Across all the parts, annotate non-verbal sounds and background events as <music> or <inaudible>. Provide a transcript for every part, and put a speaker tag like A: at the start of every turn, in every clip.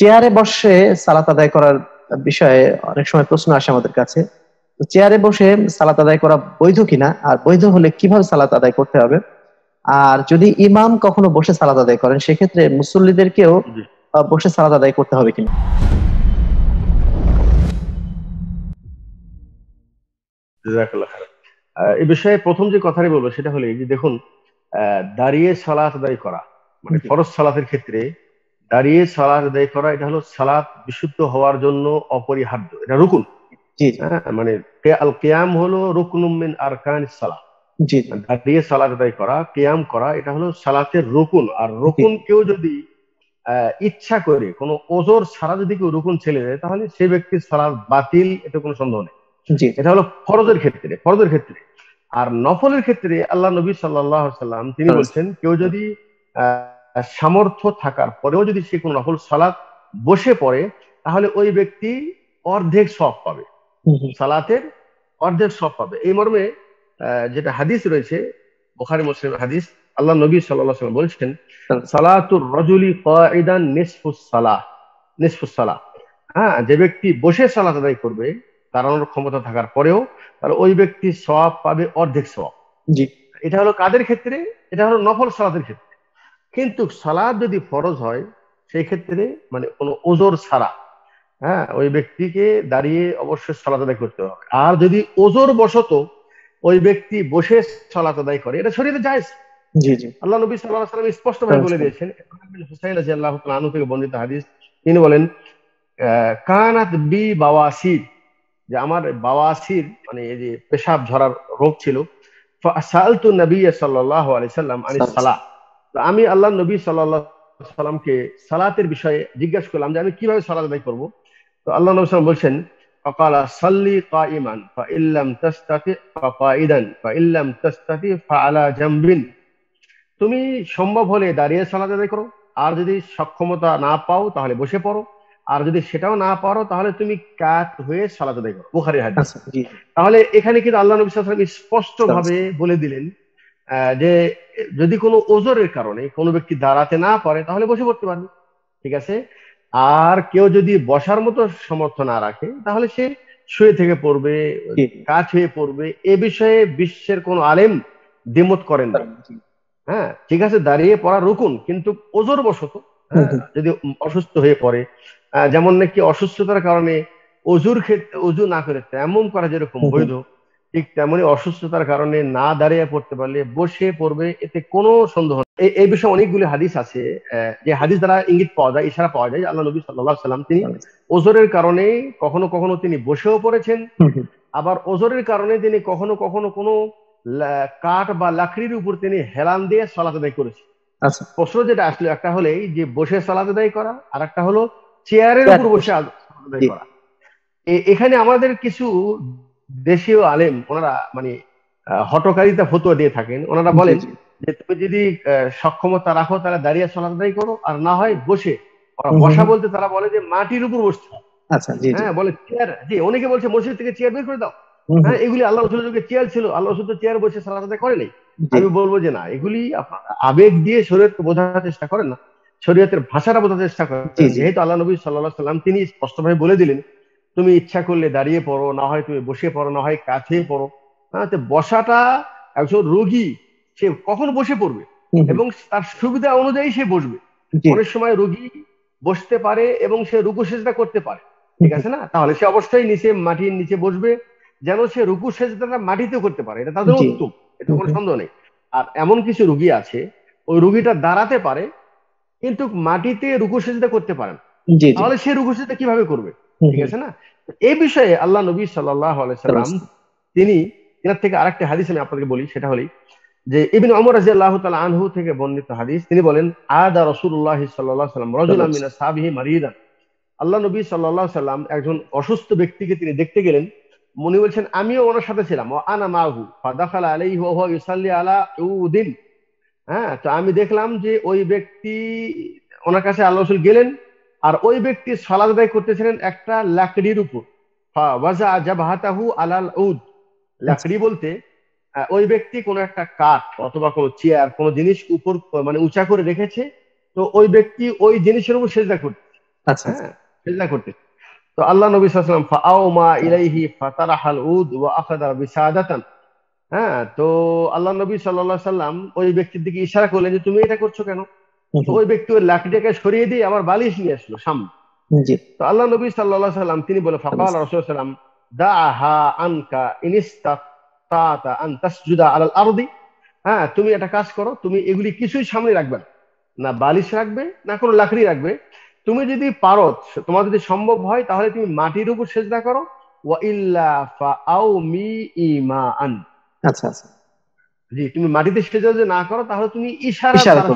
A: চেয়ারে বসে সালাত আদায় করার বিষয়ে অনেক সময় প্রশ্ন আসে আমাদের কাছে চেয়ারে বসে সালাত আদায় করা বৈধ কিনা আর বৈধ হলে কিভাবে সালাত আদায় করতে হবে আর যদি ইমাম কখনো বসে সালাত আদায় করেন সেক্ষেত্রে মুসল্লিদেরকেও বসে সালাত আদায় করতে হবে কিনা এই বিষয়ে প্রথম যে কথাটি বলবো সেটা হলো যে দেখুন দাঁড়িয়ে সালাত আদায় করা মানে ফরজ সালাতের ক্ষেত্রে দাঁড়িয়ে সালাদ আদায় করা এটা হলো সালাদ বিশুদ্ধ হওয়ার জন্য অপরিহার্য এটা রুকুন হ্যাঁ, মানে আল কেয়াম হলো রুকনুমিন কান সালাদ মানে দাঁড়িয়ে সালাদ আদায় করা কেয়াম করা এটা হলো সালাতের রুকুন আর রুকুন কেউ যদি ইচ্ছা করে কোনো ওজোর সারা যদি কেউ রুকুন ছেলে দেয় তাহলে সেই ব্যক্তির সালাদ বাতিল এটা কোনো সন্দেহ নেই এটা হলো ফরজের ক্ষেত্রে ফরজের ক্ষেত্রে আর নফলের ক্ষেত্রে আল্লাহ নবী সাল্লাহ সাল্লাম তিনি আচ্ছা। বলছেন কেউ যদি আহ সামর্থ্য থাকার পরেও যদি সে কোনো নফল সালাত বসে পড়ে তাহলে ওই ব্যক্তি অর্ধেক সব পাবে সালাতের অর্ধেক সব পাবে এই মর্মে যেটা হাদিস রয়েছে বোখারি মুসলিম হাদিস আল্লাহ নবী সাল্লাহ বলছেন সালাতুর রজুলি কায়দান নিসফুস সালা নিসফুস হ্যাঁ যে ব্যক্তি বসে সালাত আদায় করবে দাঁড়ানোর ক্ষমতা থাকার পরেও তার ওই ব্যক্তি সব পাবে অর্ধেক সব এটা হলো কাদের ক্ষেত্রে এটা হলো নফল সালাতের ক্ষেত্রে কিন্তু সালাদ যদি ফরজ হয় সেই ক্ষেত্রে মানে কোনো ওজোর ছাড়া হ্যাঁ ওই ব্যক্তিকে দাঁড়িয়ে অবশ্যই সালাত আদায় করতে হবে আর যদি ওজোর বশত ওই ব্যক্তি বসে সালাত আদায় করে এটা শরীরে যায় আল্লাহ নবী স্পষ্ট ভাবে বলে দিয়েছেন হুসাইন থেকে বর্ণিত হাদিস তিনি বলেন কানাত বি বাওয়াসির যে আমার বাওয়াসির মানে এই যে পেশাব ঝরার রোগ ছিল সালতু নবী সাল্লাহ আলি সাল্লাম আলি সালাহ আমি আল্লাহ নবী সাল্লাহ সাল্লামকে সালাতের বিষয়ে জিজ্ঞাসা করলাম যে আমি কিভাবে সালাদ আদায় করবো তো আল্লাহ নবী সাল্লাম বলছেন فقال صلي قائما فإن لم تستطع فقائدا فإن لم تستطع فعلى جنب তুমি সম্ভব হলে দাঁড়িয়ে সালাদ আদায় করো আর যদি সক্ষমতা না পাও তাহলে বসে পড়ো আর যদি সেটাও না পারো তাহলে তুমি কাত হয়ে সালাদ আদায় করো বুখারী হাদিস আচ্ছা, তাহলে এখানে কিন্তু আল্লাহ নবী সাল্লাল্লাহু স্পষ্ট ভাবে আচ্ছা, আচ্ছা। বলে দিলেন যে যদি কোনো ওজোরের কারণে কোনো ব্যক্তি দাঁড়াতে না পারে তাহলে বসে পড়তে পারবে ঠিক আছে আর কেউ যদি বসার মতো সমর্থ না রাখে তাহলে সে শুয়ে থেকে পড়বে কাজ হয়ে পড়বে এ বিষয়ে বিশ্বের কোন আলেম দ্বিমত করেন না হ্যাঁ ঠিক আছে দাঁড়িয়ে পড়া রুকুন কিন্তু ওজোর বসত হ্যাঁ, যদি অসুস্থ হয়ে পড়ে যেমন নাকি অসুস্থতার কারণে অজুর ক্ষেত্রে অজু না করে তেমন করা যেরকম বৈধ ঠিক তেমনি অসুস্থতার কারণে না দাঁড়িয়ে পড়তে পারলে বসে পড়বে এতে কোনো সন্দেহ এই বিষয়ে অনেকগুলি হাদিস আছে যে হাদিস দ্বারা ইঙ্গিত পাওয়া যায় ইশারা পাওয়া যায় আল্লাহ নবী সাল্লাহ সাল্লাম তিনি ওজোরের কারণে কখনো কখনো তিনি বসেও পড়েছেন আবার ওজোরের কারণে তিনি কখনো কখনো কোনো কাঠ বা লাকড়ির উপর তিনি হেলান দিয়ে সলাতে দায়ী করেছেন আচ্ছা। প্রশ্ন যেটা আসলে একটা হলে যে বসে সলাতে দায়ী করা আর একটা হলো চেয়ারের উপর বসে করা এখানে আমাদের কিছু দেশীয় আলেম ওনারা মানে হটকারিতা ফতুয়া দিয়ে থাকেন ওনারা বলেন যে তুমি যদি সক্ষমতা রাখো তাহলে দাঁড়িয়ে চলাফেরাই করো আর না হয় বসে বসা বলতে তারা বলে যে মাটির উপর বসছে আচ্ছা, হ্যাঁ বলে চেয়ার জি অনেকে বলছে মসজিদ থেকে চেয়ার বের করে দাও হ্যাঁ এগুলি আল্লাহ রসুল যুগে চেয়ার ছিল আল্লাহ রসুল তো চেয়ার বসে সালাদ করে নাই আমি বলবো যে না এগুলি আবেগ দিয়ে শরীয়তকে বোঝার চেষ্টা করেন না শরীয়তের ভাষাটা বোঝার চেষ্টা করেন যেহেতু আল্লাহ নবী সাল্লাহ সাল্লাম তিনি স্পষ্টভাবে বলে দিলেন তুমি ইচ্ছা করলে দাঁড়িয়ে পড়ো না হয় তুমি বসে পড়ো না হয় কাছে পড়ো হ্যাঁ বসাটা একজন রোগী সে কখন বসে পড়বে এবং তার সুবিধা অনুযায়ী সে বসবে অনেক সময় রোগী বসতে পারে এবং সে রুকু সেজদা করতে পারে ঠিক আছে না তাহলে সে অবশ্যই নিচে মাটির নিচে বসবে যেন সে রুকু সেজদাটা মাটিতে করতে পারে এটা তাদের উত্তম এটা কোনো সন্দেহ নেই আর এমন কিছু রুগী আছে ওই রুগীটা দাঁড়াতে পারে কিন্তু মাটিতে রুকু সেজদা করতে পারে না তাহলে সে রুকু সেজদা কিভাবে করবে ঠিক আছে না এই বিষয়ে আল্লাহ নবী সাল্লাম তিনি এনার থেকে আরেকটা হাদিস আমি আপনাকে বলি সেটা হলি যে ইবিন অমর রাজি আল্লাহ তালা আনহু থেকে বর্ণিত হাদিস তিনি বলেন আদা রসুল্লাহ সাল্লাম রজুল আমিনা সাবিহি মারিদান আল্লাহ নবী সাল্লাহ সাল্লাম একজন অসুস্থ ব্যক্তিকে তিনি দেখতে গেলেন মনে বলছেন আমিও ওনার সাথে ছিলাম আনা মাহু ফাদাখাল আলাই হুয়া ইউসাল্লি আলা উদিন হ্যাঁ তো আমি দেখলাম যে ওই ব্যক্তি ওনার কাছে আল্লাহ রসুল গেলেন আর ওই ব্যক্তি সালাদ আদায় করতেছিলেন একটা লাকড়ির উপর ওয়াজা জাবাহাতাহু আলাল উদ লাকড়ি বলতে ওই ব্যক্তি কোনো একটা কাঠ অথবা কোনো চেয়ার কোনো জিনিস উপর মানে উঁচা করে রেখেছে তো ওই ব্যক্তি ওই জিনিসের উপর সেজদা করতে আচ্ছা হ্যাঁ, সেজদা করতে তো আল্লাহ নবী সাল্লাম মা ইলাইহি ফাতারাহাল উদ ওয়া আখাদা বিসাদাতান হ্যাঁ তো আল্লাহ নবী সাল্লাল্লাহু সাল্লাম ওই ব্যক্তির দিকে ইশারা করলেন যে তুমি এটা করছো কেন ওই ব্যক্তি ওই লাঠিটাকে সরিয়ে দিয়ে আবার বালিশ নিয়ে আসলো সামনে তো আল্লাহ নবী সাল্লাহ সাল্লাম তিনি বলে ফকাল রসুল সাল্লাম দা আনকা ইনিস্তা আলাল আরদি হ্যাঁ তুমি একটা কাজ করো তুমি এগুলি কিছুই সামনে রাখবে না বালিশ রাখবে না কোনো লাকড়ি রাখবে তুমি যদি পারো তোমার যদি সম্ভব হয় তাহলে তুমি মাটির উপর না করো ওয়া ইল্লা ফা আও মি আচ্ছা আচ্ছা জি তুমি মাটিতে সেজদা যদি না করো তাহলে তুমি ইশারা করো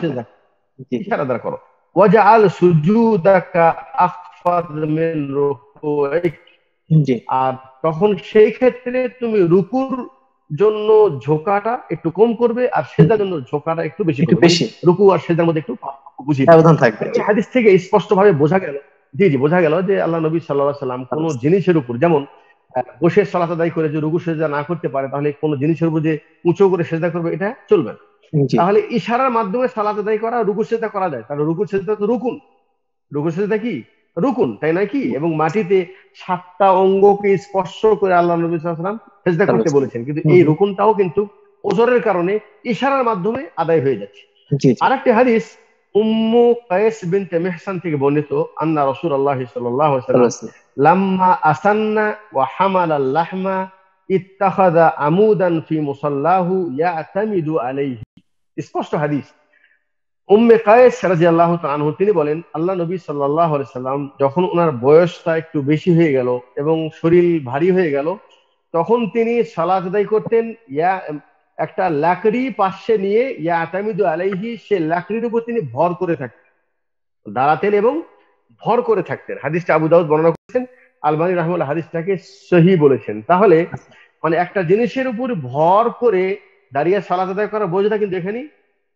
A: জি করো সুজুদাকা আখফাদ মিন রুকুইক আর তখন সেই ক্ষেত্রে তুমি রুকুর জন্য একটু কম করবে আর জন্য একটু বেশি মানে রুকু আর মধ্যে একটু থাকবে হাদিস থেকে স্পষ্ট ভাবে বোঝা গেল জি জি বোঝা গেল যে আল্লাহ নবী সাল্লাহ সাল্লাম কোন আচ্ছা। জিনিসের উপর যেমন বসে সালাত আদায় করে যে রুকু সেজা না করতে পারে তাহলে কোন জিনিসের উপর যে উঁচু করে সেজা করবে এটা চলবে না তাহলে ইশারার মাধ্যমে সালাত আদায় করা রুকু সেজদা করা যায় তাহলে রুকু সেজদা তো রুকুন রুকু সেজদা কি রুকুন তাই না কি এবং মাটিতে সাতটা অঙ্গকে স্পর্শ করে আল্লাহ নবী সাল্লাম সেজদা করতে বলেছেন কিন্তু এই রুকুনটাও কিন্তু ওজরের কারণে ইশারার মাধ্যমে আদায় হয়ে যাচ্ছে আরেকটি হাদিস উম্মু কায়েস বিনতে মেহসান থেকে বর্ণিত আন্না রসুল আল্লাহ সাল্লাহ লাম্মা আসান্না ওয়া হামাল আল্লাহমা ইত্তাখাদা আমুদান ফি মুসাল্লাহু ইয়াতামিদু আলাইহি স্পষ্ট হাদিস উম্মে কায়েস রাজি আল্লাহ আনহু তিনি বলেন আল্লাহ নবী সাল্লাহ সাল্লাম যখন ওনার বয়সটা একটু বেশি হয়ে গেল এবং শরীর ভারী হয়ে গেল তখন তিনি সালাত আদায় করতেন ইয়া একটা লাকড়ি পাশে নিয়ে ইয়া আতামিদ আলাইহি সে লাকড়ির উপর তিনি ভর করে থাকতেন দাঁড়াতেন এবং ভর করে থাকতেন হাদিসটা আবু দাউদ বর্ণনা করেছেন আলবানী রহমুল হাদিসটাকে সহি বলেছেন তাহলে মানে একটা জিনিসের উপর ভর করে দাঁড়িয়ে সালাত আদায় করার বোঝটা কিন্তু এখানে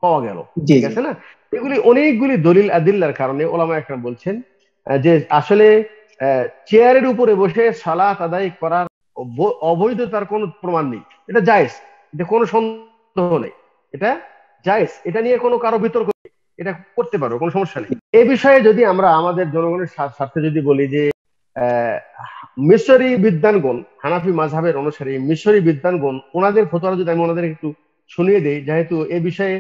A: পাওয়া গেল ঠিক আছে না এগুলি অনেকগুলি দলিল আদিল্লার কারণে ওলামা একরাম বলছেন যে আসলে চেয়ারের উপরে বসে সালাত আদায় করার অবৈধতার কোন প্রমাণ নেই এটা জায়েজ এটা কোনো সন্দেহ নেই এটা জায়েজ এটা নিয়ে কোনো কারো বিতর্ক এটা করতে পারো কোনো সমস্যা নেই এ বিষয়ে যদি আমরা আমাদের জনগণের স্বার্থে যদি বলি যে মিশরি বিদ্যানগণ হানাফি মাঝাবের অনুসারী মিশরি বিদ্যানগণ ওনাদের ফতোয়া যদি আমি ওনাদের একটু শুনিয়ে দিই যেহেতু এ বিষয়ে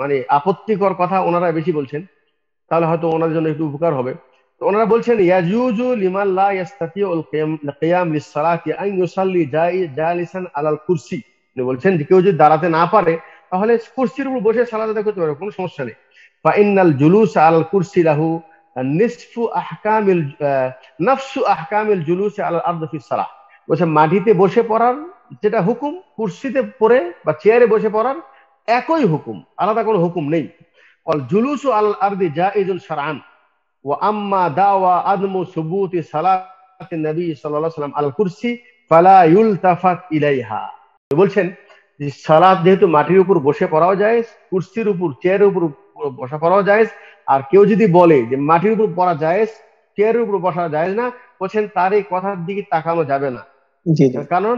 A: মানে আপত্তিকর কথা ওনারা বেশি বলছেন তাহলে হয়তো ওনাদের জন্য একটু উপকার হবে তো ওনারা বলছেন ইয়াজুজু লিমান লা কিয়াম লিসসালাতি আন ইউসাল্লি জালিসান আলাল কুরসি উনি বলছেন যে কেউ যদি দাঁড়াতে না পারে তাহলে কুরসির উপর বসে সালাদ আদায় করতে পারে কোনো সমস্যা নেই ফা ইন্নাল জুলুস আল কুরসি লাহু নিসফু আহকামিল নফসু আহকামিল জুলুস আল আর্দফি সালাহ বলছে মাটিতে বসে পড়ার যেটা হুকুম কুর্সিতে পড়ে বা চেয়ারে বসে পড়ার একই হুকুম আলাদা কোনো হুকুম নেই অল জুলুসু আল আর্দি জা ইজুল সারান ও আম্মা দাওয়া আদমু সুবুতি সালাত নবী সাল্লাল্লাহু সাল্লাম আল কুরসি ফালা ইউলতাফাত ইলাইহা বলছেন সালাত যেহেতু মাটির উপর বসে পড়াও যায় কুরসির উপর চেয়ারের উপর বসা পড়াও যায় আর কেউ যদি বলে যে মাটির উপর পড়া যায় চেয়ারের উপর বসা যায় না বলছেন তার এই কথার দিকে তাকানো যাবে না কারণ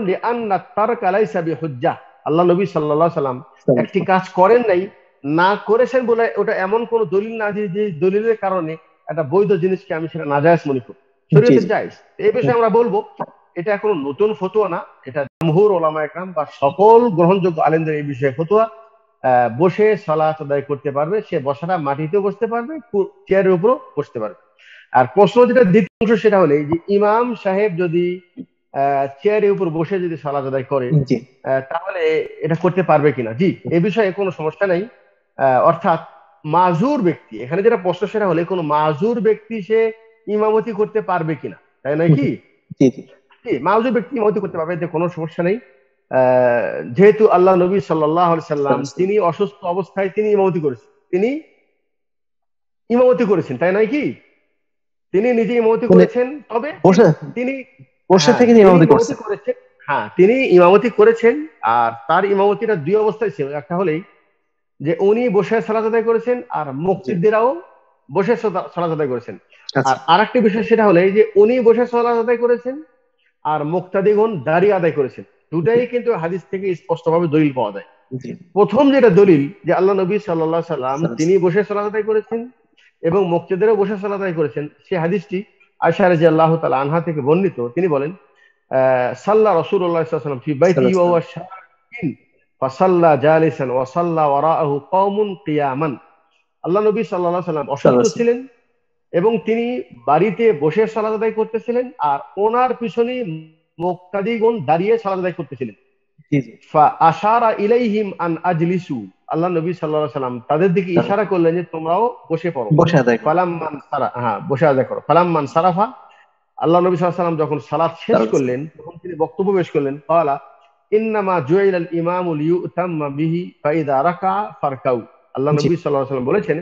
A: তার কালাই সাবি হজ্জা আল্লাহ নবী সাল্লাম একটি কাজ করেন নাই না করেছেন বলে ওটা এমন কোন দলিল না যে দলিলের কারণে একটা বৈধ জিনিসকে আমি সেটা নাজায়জ মনে করি এই বিষয়ে আমরা বলবো এটা কোনো নতুন ফতোয়া না এটা জমহুর ওলামা একরাম বা সকল গ্রহণযোগ্য আলেন্দ্রের এই বিষয়ে ফতোয়া বসে সলাত আদায় করতে পারবে সে বসাটা মাটিতে বসতে পারবে চেয়ারের উপরও বসতে পারবে আর প্রশ্ন যেটা দ্বিতীয় অংশ সেটা হলে যে ইমাম সাহেব যদি চেয়ারের উপর বসে যদি সালাদ আদায় করে তাহলে এটা করতে পারবে কিনা জি এ বিষয়ে কোনো সমস্যা নাই অর্থাৎ মাজুর ব্যক্তি এখানে যেটা প্রশ্ন সেটা হলে কোনো মাজুর ব্যক্তি সে ইমামতি করতে পারবে কিনা তাই নয় কি মাউজুর ব্যক্তি ইমামতি করতে পারবে এতে কোনো সমস্যা নেই যেহেতু আল্লাহ নবী সাল্লাহ সাল্লাম তিনি অসুস্থ অবস্থায় তিনি ইমামতি করেছেন তিনি ইমামতি করেছেন তাই নয় কি তিনি নিজে ইমামতি করেছেন তবে তিনি
B: বসে হ্যাঁ, থেকে ইমামতি করেছেন
A: হ্যাঁ তিনি ইমামতি করেছেন আর তার ইমামতিটা দুই অবস্থায় ছিল একটা হলেই যে উনি বসে সালাত আদায় করেছেন আর মুক্তিদেরাও বসে সালাত আদায় করেছেন আচ্ছা। আর আরেকটি বিষয় সেটা হলে যে উনি বসে সালাত আদায় করেছেন আর মুক্তাদিগণ দাঁড়িয়ে আদায় করেছেন দুটাই কিন্তু হাদিস থেকে স্পষ্টভাবে দলিল পাওয়া যায় প্রথম যেটা দলিল যে আল্লাহ নবী সাল্লাহ সাল্লাম তিনি বসে সলাতাই করেছেন এবং মুক্তিদেরও বসে সলাতাই করেছেন সে হাদিসটি আশা রাজি আল্লাহ তালা আনহা থেকে বর্ণিত তিনি বলেন ফি বাইতি ফাসাল্লা জালিসান ওয়া সাল্লা ওয়ারাহু কওমুন কিয়ামান আল্লাহ নবী সাল্লাম ছিলেন এবং তিনি বাড়িতে বসে সলাতাই করতেছিলেন আর ওনার পিছনে মুক্তাদিগণ দাঁড়িয়ে করতেছিলেন আশারা ইলাইহিম আন আজলিসু আল্লাহ নবী সাল্লাহ সাল্লাম তাদের দিকে হ্যাঁ। ইশারা করলেন যে তোমরাও বসে পড়ো বসে আদায় ফালাম মান সারা হ্যাঁ বসে আদায় করো ফালাম মান সারাফা আল্লাহ নবী সাল্লাম যখন সালাদ শেষ করলেন তখন তিনি বক্তব্য পেশ করলেন ইন্নামা আল ইমামুল ইউতাম্মা বিহি ফাইদা রাকা ফারকাউ আল্লাহ নবী সাল্লাহ সাল্লাম বলেছেন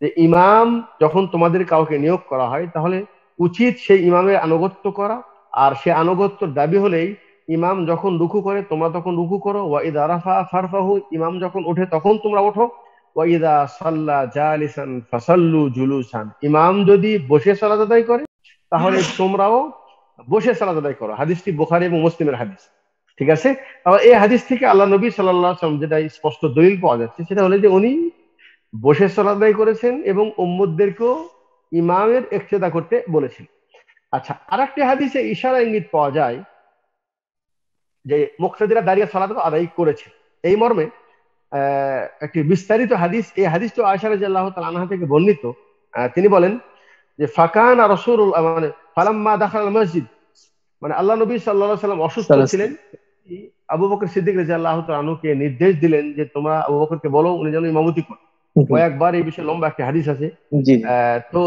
A: যে ইমাম যখন তোমাদের কাউকে নিয়োগ করা হয় তাহলে উচিত সেই ইমামের আনুগত্য করা আর সে আনুগত্যর দাবি হলেই ইমাম যখন রুখু করে তোমরা তখন রুখু করো ওয়া ইদা আরাফা ফারফাহু ইমাম যখন ওঠে তখন তোমরা ওঠো ওয়া ইদা সাল্লা জালিসান ফাসাল্লু জুলুসান ইমাম যদি বসে সালাত আদায় করে তাহলে তোমরাও বসে সালাত আদায় করো হাদিসটি বুখারী এবং মুসলিমের হাদিস ঠিক আছে আবার এই হাদিস থেকে আল্লাহ নবী সাল্লাহ সাল্লাম যেটা স্পষ্ট দলিল পাওয়া যাচ্ছে সেটা হলো যে উনি বসে সালাত আদায় করেছেন এবং উম্মতদেরকেও ইমামের ইক্তেদা করতে বলেছেন আচ্ছা আর একটি হাদিসে ইশারা ইঙ্গিত পাওয়া যায় যে মুক্তিরা দাঁড়িয়ে সালাদ আদায় করেছে এই মর্মে একটি বিস্তারিত হাদিস এই হাদিসটি আয়সা রাজি আল্লাহ আনহা থেকে বর্ণিত তিনি বলেন যে ফাকান আর রসুল মানে ফালাম্মা দাখাল মসজিদ মানে আল্লাহ নবী সাল্লাহ সাল্লাম অসুস্থ ছিলেন আবু বকর সিদ্দিক রাজি আল্লাহ আনুকে নির্দেশ দিলেন যে তোমরা আবু বকরকে বলো উনি যেন ইমামতি করেন কয়েকবার এই বিষয়ে লম্বা একটি হাদিস আছে তো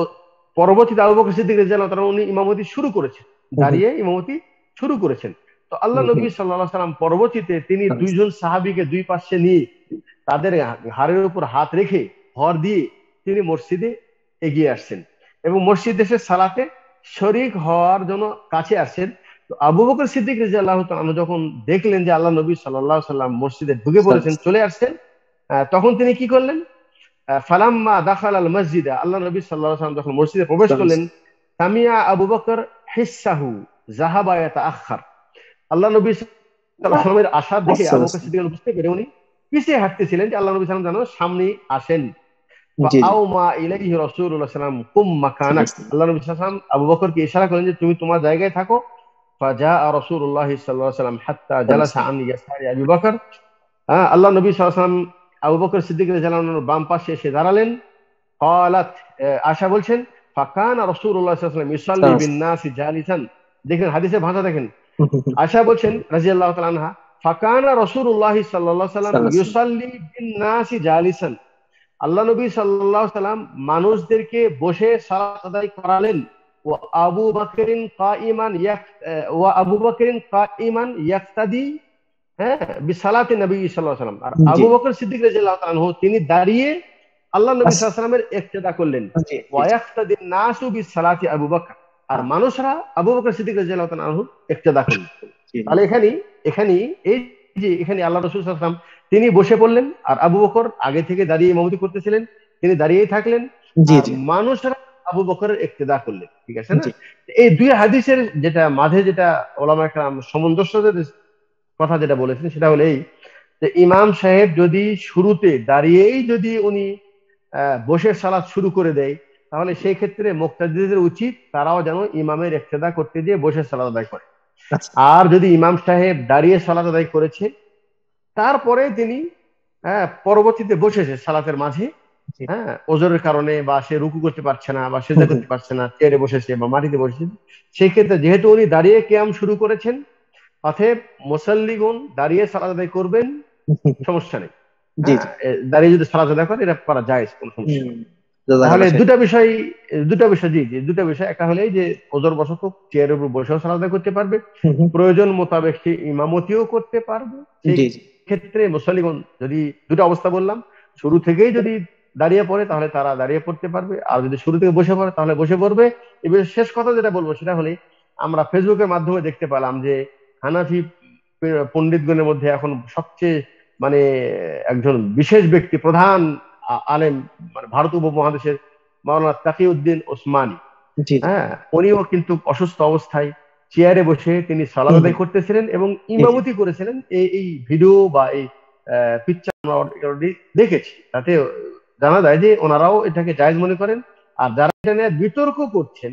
A: পরবর্তীতে আবু বকর সিদ্দিক রেজাল তারা উনি ইমামতি শুরু করেছেন দাঁড়িয়ে ইমামতি শুরু করেছেন তো আল্লাহ নবী সাল্লাহ সাল্লাম পরবর্তীতে তিনি আচ্ছা। দুইজন সাহাবিকে দুই পাশে নিয়ে তাদের হাড়ের উপর হাত রেখে ভর দিয়ে তিনি মসজিদে এগিয়ে আসছেন এবং মসজিদ দেশে সালাতে শরিক হওয়ার জন্য কাছে আসছেন তো আবু বকর সিদ্দিক রাজি আল্লাহ আমরা যখন দেখলেন যে আল্লাহ নবী সাল্লাহ সাল্লাম মসজিদে ঢুকে আচ্ছা। পড়েছেন চলে আসছেন তখন তিনি কি করলেন ফালাম্মা দাখাল আল মসজিদা আল্লাহ নবী সাল্লাহ সাল্লাম যখন মসজিদে প্রবেশ করলেন তামিয়া আবু বকর হিসাহু জাহাবায়াত আখার আল্লাহ নবী সাল্লামের আশা দেখে আচ্ছা, আবু বকর আচ্ছা। সিদ্দিক বুঝতে পেরে উনি পিছিয়ে হাঁটতেছিলেন যে আল্লাহ নবী সাল্লাম যেন সামনে আসেন আবু ইশারা করেন যে তুমি তোমার জায়গায় থাকো হ্যাঁ, আল্লাহ নবী সাল্লাম আবু বকর সিদ্দিক বাম পাশে এসে দাঁড়ালেন আশা বলছেন ফাকান রাসূলুল্লাহ সাল্লাল্লাহু আলাইহি বিন নাসি জালিসান দেখেন ভাষা দেখেন <laughs> আশা বলছেন রাদিয়াল্লাহু তাআলা আনহা ফাকান রাসূলুল্লাহ সাল্লাল্লাহু আলাইহি বিন নাসি জালিসান আল্লাহ নবী সাল্লাল্লাহু সাল্লাম মানুষদেরকে বসে সালাত আদায় করালেন ও আবু বকরিন কাঈমান ইয়াক ও আবু বকরিন কাঈমান ইয়াক্তাদি হ্যাঁ নবী সাল্লাহ সাল্লাম আর আবু বকর সিদ্দিক রাজিয়াল্লাহু তিনি দাঁড়িয়ে আল্লাহ নবী সাল্লাল্লাহু আলাইহি ইক্তেদা করলেন নাসু বিসালাতি আবু বকর আর মানুষরা আবু বকর সিদ্দিক রাজিয়াল্লাহু ইক্তেদা করলেন তাহলে এখানে এখানে এই যে এখানে আল্লাহ রাসূল সাল্লাল্লাহু আলাইহি সাল্লাম তিনি বসে পড়লেন আর আবু বকর আগে থেকে দাঁড়িয়ে ইমামতি করতেছিলেন তিনি দাঁড়িয়েই থাকলেন মানুষরা আবু বকরের ইক্তেদা করলেন ঠিক আছে না এই দুই হাদিসের যেটা মাঝে যেটা ওলামা একরাম সামঞ্জস্য কথা যেটা বলেছেন সেটা হলো এই যে ইমাম সাহেব যদি শুরুতে দাঁড়িয়েই যদি উনি বসে সালাদ শুরু করে দেয় তাহলে সেই ক্ষেত্রে মোক্তাদিদের উচিত তারাও যেন ইমামের একটা করতে দিয়ে বসে সালাদ আদায় করে আচ্ছা। আর যদি ইমাম সাহেব দাঁড়িয়ে সালাদ আদায় করেছে তারপরে তিনি হ্যাঁ পরবর্তীতে বসেছে সালাতের মাঝে হ্যাঁ ওজোরের কারণে বা সে রুকু করতে পারছে না বা সেজা করতে পারছে না চেয়ারে বসেছে বা মাটিতে বসেছে সেই ক্ষেত্রে যেহেতু উনি দাঁড়িয়ে কেয়াম শুরু করেছেন অতএব মোসাল্লিগুন দাঁড়িয়ে সালাদ আদায় করবেন <laughs> সমস্যা নেই দাঁড়িয়ে যদি সালাদ আদায় করেন এটা করা যায় কোনো সমস্যা তাহলে দুটা বিষয় দুটা বিষয় জি জি দুটা বিষয় একটা হলে যে বসত চেয়ারের উপর বসেও সালাদা করতে পারবে প্রয়োজন মোতাবেক সে ইমামতিও করতে পারবে ক্ষেত্রে মুসলিগণ যদি দুটা অবস্থা বললাম শুরু থেকেই যদি দাঁড়িয়ে পড়ে তাহলে তারা দাঁড়িয়ে পড়তে পারবে আর যদি শুরু থেকে বসে পড়ে তাহলে বসে পড়বে এবার শেষ কথা যেটা বলবো সেটা হলে আমরা ফেসবুকের মাধ্যমে দেখতে পেলাম যে হানাফি পণ্ডিতগণের মধ্যে এখন সবচেয়ে মানে একজন বিশেষ ব্যক্তি প্রধান আলেম মানে ভারত উপমহাদেশের মাওলানা তাকি উদ্দিন ওসমানী হ্যাঁ উনিও কিন্তু অসুস্থ অবস্থায় চেয়ারে বসে তিনি সালাদ করতেছিলেন এবং ইমামতি করেছিলেন এই এই ভিডিও বা এই পিকচার আমরা দেখেছি তাতে জানা যায় যে ওনারাও এটাকে জায়জ মনে করেন আর যারা এটা নিয়ে বিতর্ক করছেন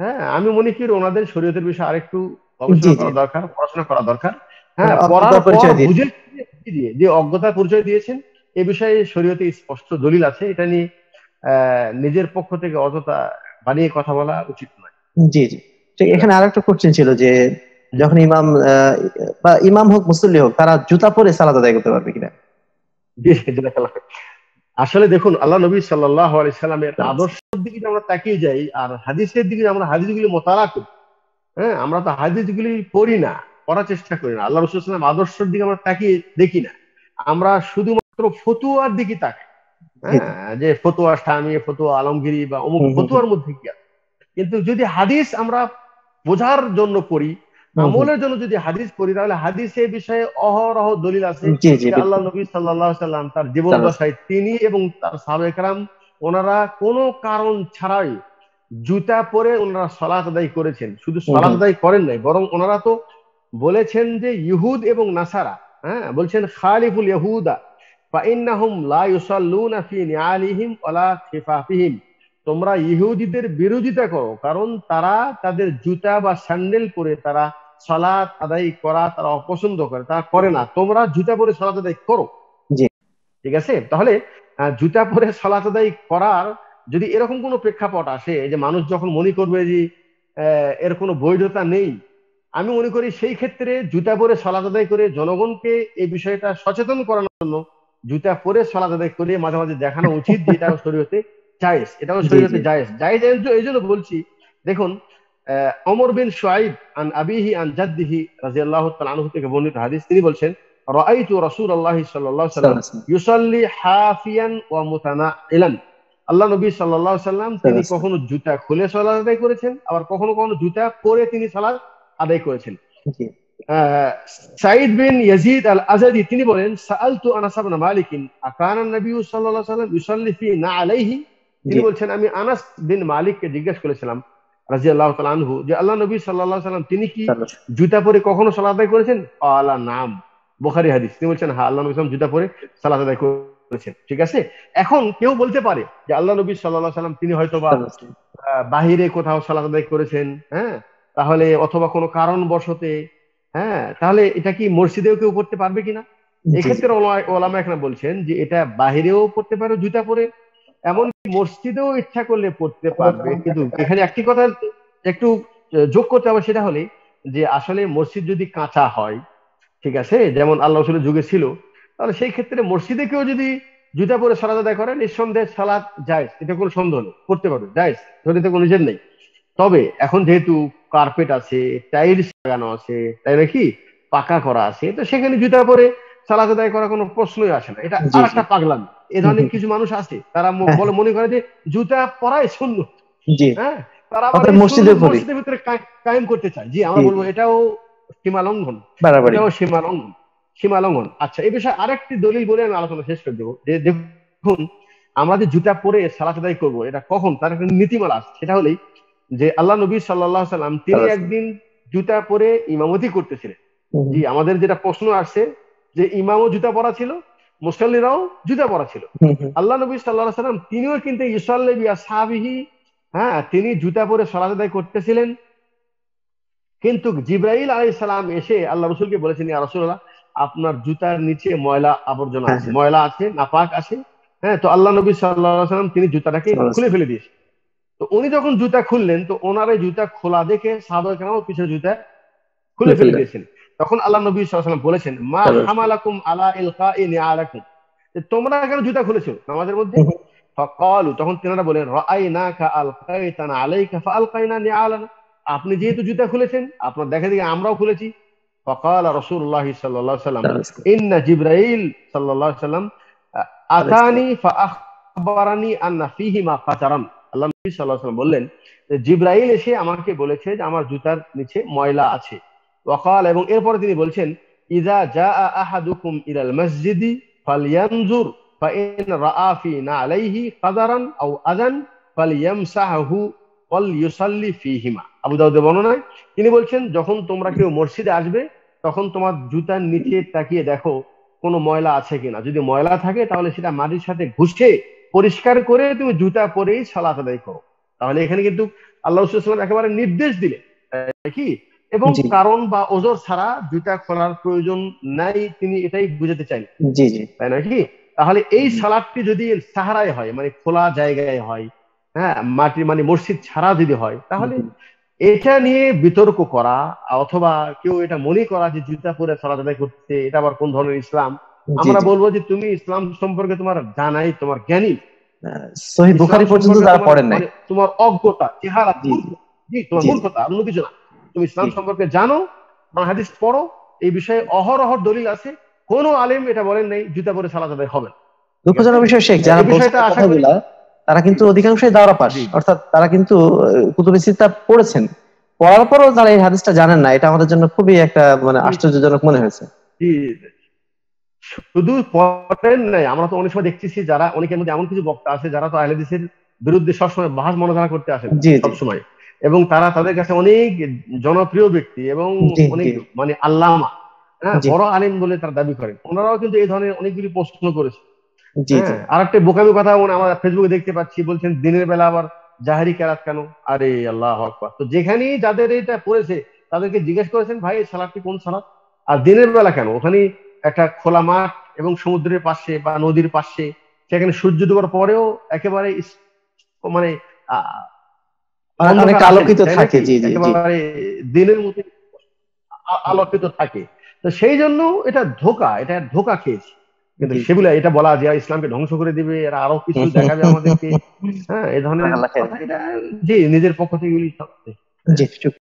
A: হ্যাঁ আমি মনে করি ওনাদের শরীয়তের বিষয়ে আরেকটু গবেষণা করা দরকার পড়াশোনা করা দরকার যে হ্যাঁ, মানে অজ্ঞতার পরিচয় দিয়েছেন এ বিষয়ে শরীয়তে স্পষ্ট দলিল আছে এটা নিয়ে নিজের পক্ষ থেকে অযথা বানিয়ে কথা বলা উচিত নয় জি জি এখানে আর একটা কোশ্চেন ছিল যে যখন ইমাম বা ইমাম হোক মুসল্লি হোক তারা জুতা পরে সালাদ আদায় করতে পারবে কিনা আসলে দেখুন আল্লাহ নবী সাল্লাহ আলাইসাল্লামের আচ্ছা। আদর্শের দিকে আমরা তাকিয়ে যাই আর হাদিসের দিকে আমরা হাদিসগুলি মোতালা করি হ্যাঁ আমরা তো হাদিসগুলি পড়ি না পড়ার চেষ্টা করি না আল্লাহ রসুল আদর্শের দিকে আমরা তাকিয়ে দেখি না আমরা শুধুমাত্র ফতুয়ার দিকে তাকাই হ্যাঁ যে ফতুয়া স্বামী ফতুয়া আলমগিরি বা অমুক ফতুয়ার মধ্যে কি আছে কিন্তু যদি হাদিস আমরা বোঝার জন্য পড়ি আমলের জন্য যদি হাদিস পড়ি তাহলে হাদিস এ বিষয়ে অহরহ দলিল আছে আল্লাহ নবী সাল্লাহ সাল্লাম তার জীবন দশায় তিনি এবং তার সাবেকরাম ওনারা কোনো কারণ ছাড়াই জুতা পরে ওনারা সলাখ দায়ী করেছেন শুধু সলাখ দায়ী করেন নাই বরং ওনারা তো বলেছেন যে ইহুদ এবং নাসারা হ্যাঁ বলছেন খালিফুল ইহুদা তোমরা ইহুদিদের বিরোধিতা করো কারণ তারা তাদের জুতা বা স্যান্ডেল পরে তারা সালাত আদায় করা তারা অপছন্দ করে তারা করে না তোমরা জুতা পরে সালাত আদায় করো ঠিক আছে তাহলে জুতা পরে সালাত আদায় করার যদি এরকম কোনো প্রেক্ষাপট আসে যে মানুষ যখন মনে করবে যে এর কোনো বৈধতা নেই আমি মনে করি সেই ক্ষেত্রে জুতা পরে সলাদ আদায় করে জনগণকে এই বিষয়টা সচেতন করানোর জন্য জুতা পরে সলাদ আদায় করে মাঝে মাঝে দেখানো উচিত যে এটাও শরীরতে জায়েজ এটাও শরীরতে জায়েজ জায়েজ এই জন্য বলছি দেখুন অমর বিন সোয়াইব আন আবিহি আন জাদ্দিহি রাজিয়াল্লাহু তাআলা আনহু থেকে বর্ণিত হাদিস তিনি বলছেন রাআইতু রাসূলুল্লাহ সাল্লাল্লাহু আলাইহি ওয়াসাল্লাম ইউসাল্লি হাফিয়ান ওয়া মুতানাইলান আল্লাহ নবী সাল্লাহ সাল্লাম তিনি কখনো জুতা খুলে সালাদ আদায় করেছেন আবার কখনো কখনো জুতা পরে তিনি সালাদ আদায় করেছেন সাইদ বিন ইয়াজিদ আল আজাদি তিনি বলেন আনাস আকানা নবী সাল্লাল্লাহু আলাইহি ইউসাল্লি না আলাইহি তিনি বলছেন আমি আনাস বিন মালিককে জিজ্ঞেস করেছিলাম রাদিয়াল্লাহু তাআলা আনহু যে আল্লাহ নবী সাল্লাল্লাহু আলাইহি তিনি কি জুতা পরে কখনো সালাত আদায় করেছেন আলা নাম বুখারী হাদিস তিনি বলছেন হ্যাঁ আল্লাহ নবী সাল্লাম জুতা পরে সালাত আদায় করেছেন ঠিক আছে এখন কেউ বলতে পারে যে আল্লাহ নবী সাল্লাহ সাল্লাম তিনি হয়তো বা বাহিরে কোথাও সালাম করেছেন হ্যাঁ তাহলে অথবা কোনো কারণ বসতে হ্যাঁ তাহলে এটা কি মসজিদেও কেউ করতে পারবে কিনা এক্ষেত্রে ওলামা এখন বলছেন যে এটা বাহিরেও পড়তে পারে জুতা পরে এমন মসজিদেও ইচ্ছা করলে পড়তে পারবে কিন্তু এখানে একটি কথা একটু যোগ করতে হবে সেটা হলে যে আসলে মসজিদ যদি কাঁচা হয় ঠিক আছে যেমন আল্লাহ যুগে ছিল তাহলে সেই ক্ষেত্রে মসজিদে কেউ যদি জুতা পরে সালাদ আদায় করে নিঃসন্দেহে সালাদ যায় এটা কোনো সন্দেহ নেই করতে পারবে জায়জ শরীরে কোনো নিজের নেই তবে এখন যেহেতু কার্পেট আছে টাইলস লাগানো আছে তাই নাকি পাকা করা আছে তো সেখানে জুতা পরে সালাদ আদায় করা কোনো প্রশ্নই আসে না এটা আর একটা পাগলাম এ ধরনের কিছু মানুষ আছে তারা বলে মনে করে যে জুতা পরাই সুন্দর হ্যাঁ তারা মসজিদের ভিতরে কায়েম করতে চায় জি আমরা বলবো এটাও সীমালঙ্ঘন এটাও সীমালঙ্ঘন সীমা লঙ্ঘন আচ্ছা এই বিষয়ে আরেকটি দলিল বলে আমি আলোচনা শেষ করে দেবো যে দেখুন আমরা যে জুতা পরে সালাত আদায় করবো এটা কখন তার একটা নীতিমালা আছে সেটা হলেই যে আল্লাহ নবী সাল্লাহ সাল্লাম তিনি একদিন জুতা পরে ইমামতি করতেছিলেন জি আমাদের যেটা প্রশ্ন আসছে যে ইমামও জুতা পরা ছিল মুসল্লিরাও জুতা পরা ছিল আল্লাহ নবী সাল্লাহ সাল্লাম তিনিও কিন্তু ইসাল্লে বিয়া সাহাবিহি হ্যাঁ তিনি জুতা পরে সালাত করতেছিলেন কিন্তু জিব্রাইল আলাই সালাম এসে আল্লাহ রসুলকে বলেছেন ইয়া রসুল্লাহ আপনার জুতার নিচে ময়লা আবর্জনা হ্যাঁ, আছে হ্যাঁ। ময়লা আছে নাপাক আছে হ্যাঁ তো আল্লাহ নবী সাল্লাম তিনি জুতাটাকে খুলে ফেলে দিয়েছে তো উনি যখন জুতা খুললেন তো ওনার এই জুতা খোলা দেখে সাদর কেন পিছনে জুতা খুলে ফেলে দিয়েছেন তখন আল্লাহ নবী সাল্লাম বলেছেন মা হামালাকুম আলা ইলকা আলাকুম তোমরা কেন জুতা খুলেছো আমাদের মধ্যে ফকালু তখন তেনারা বলেন রাআইনাকা আলকাইতানা আলাইকা ফাআলকাইনা নিআলানা আপনি যেহেতু জুতা খুলেছেন আপনার দেখা দেখে আমরাও খুলেছি فقال رسول الله صلى الله عليه وسلم إن جبريل صلى الله عليه وسلم أتاني فأخبرني أن فيه ما قترم الله قطرا আল্লাহ নবী সাল্লাহ সাল্লাম বললেন জিব্রাইল এসে আমাকে বলেছে যে আমার জুতার নিচে ময়লা আছে وقال এবং এরপরে তিনি বলছেন إذا جاء أحدكم إلى المسجد فلينظر فإن رأى في نعليه قدرا أو أذن فليمسحه وليصلي فيهما আবু দাউদের বর্ণনায় তিনি বলছেন যখন তোমরা কেউ মসজিদে আসবে তখন তোমার জুতার নিচে তাকিয়ে দেখো কোনো ময়লা আছে কিনা যদি ময়লা থাকে তাহলে সেটা মাটির সাথে ঘুষে পরিষ্কার করে তুমি জুতা পরেই সালাত আদায় করো তাহলে এখানে কিন্তু আল্লাহ একেবারে নির্দেশ দিলে কি এবং কারণ বা ওজোর ছাড়া জুতা খোলার প্রয়োজন নাই তিনি এটাই বুঝাতে চাই তাই নাকি তাহলে এই সালাদটি যদি সাহারায় হয় মানে খোলা জায়গায় হয় হ্যাঁ মাটি মানে মসজিদ ছাড়া যদি হয় তাহলে এটা নিয়ে বিতর্ক করা অথবা কেউ এটা মনে করা যে জুতা পরে চলাচলা করছে এটা আবার কোন ধরনের ইসলাম আমরা বলবো যে তুমি ইসলাম সম্পর্কে তোমার জানাই তোমার জ্ঞানী মানে তোমার অজ্ঞতা চেহারা জি তোমার মূর্খতা অন্য কিছু না তুমি ইসলাম সম্পর্কে জানো হাদিস পড়ো এই বিষয়ে অহরহ দলিল আছে কোন আলেম এটা বলেন নাই জুতা পরে সালাদ হবে দুঃখজনক বিষয় শেখ হ্যাঁ, যারা বিষয়টা আশা তারা কিন্তু অধিকাংশই দাওরা পাশ অর্থাৎ তারা কিন্তু কুতুবি সিতা পড়েছেন পড়ার পরও তারা এই হাদিসটা জানেন না এটা আমাদের জন্য খুবই একটা মানে আশ্চর্যজনক মনে হয়েছে শুধু পড়েন নাই আমরা তো অনেক সময় দেখতেছি যারা অনেকের মধ্যে এমন কিছু বক্তা আছে যারা তো আহলেদিসের বিরুদ্ধে সবসময় বাহাস মনোধারা করতে আসেন সবসময় এবং তারা তাদের কাছে অনেক জনপ্রিয় ব্যক্তি এবং অনেক মানে আল্লামা হ্যাঁ বড় আলেম বলে তারা দাবি করেন ওনারাও কিন্তু এই ধরনের অনেকগুলি প্রশ্ন করেছে হ্যাঁ, আর একটা বোকামি কথা আমরা ফেসবুকে দেখতে পাচ্ছি বলছেন দিনের বেলা আবার জাহারি কেরাত কেন আরে আল্লাহ আকবার তো যেখানেই যাদের এটা পড়েছে তাদেরকে জিজ্ঞেস করেছেন ভাই এই সালাদটি কোন সালাদ আর দিনের বেলা কেন ওখানে একটা খোলা মাঠ এবং সমুদ্রের পাশে বা নদীর পাশে সেখানে সূর্য ডুবার পরেও একেবারে মানে, মানে আলোকিত থাকে একেবারে দিনের মতো আলোকিত থাকে তো সেই জন্য এটা ধোকা এটা ধোকা খেয়েছে কিন্তু সেগুলো এটা বলা যে ইসলামকে ধ্বংস করে দিবে এরা আরো কিছু দেখাবে আমাদেরকে হ্যাঁ এ ধরনের জি নিজের পক্ষ থেকে এগুলি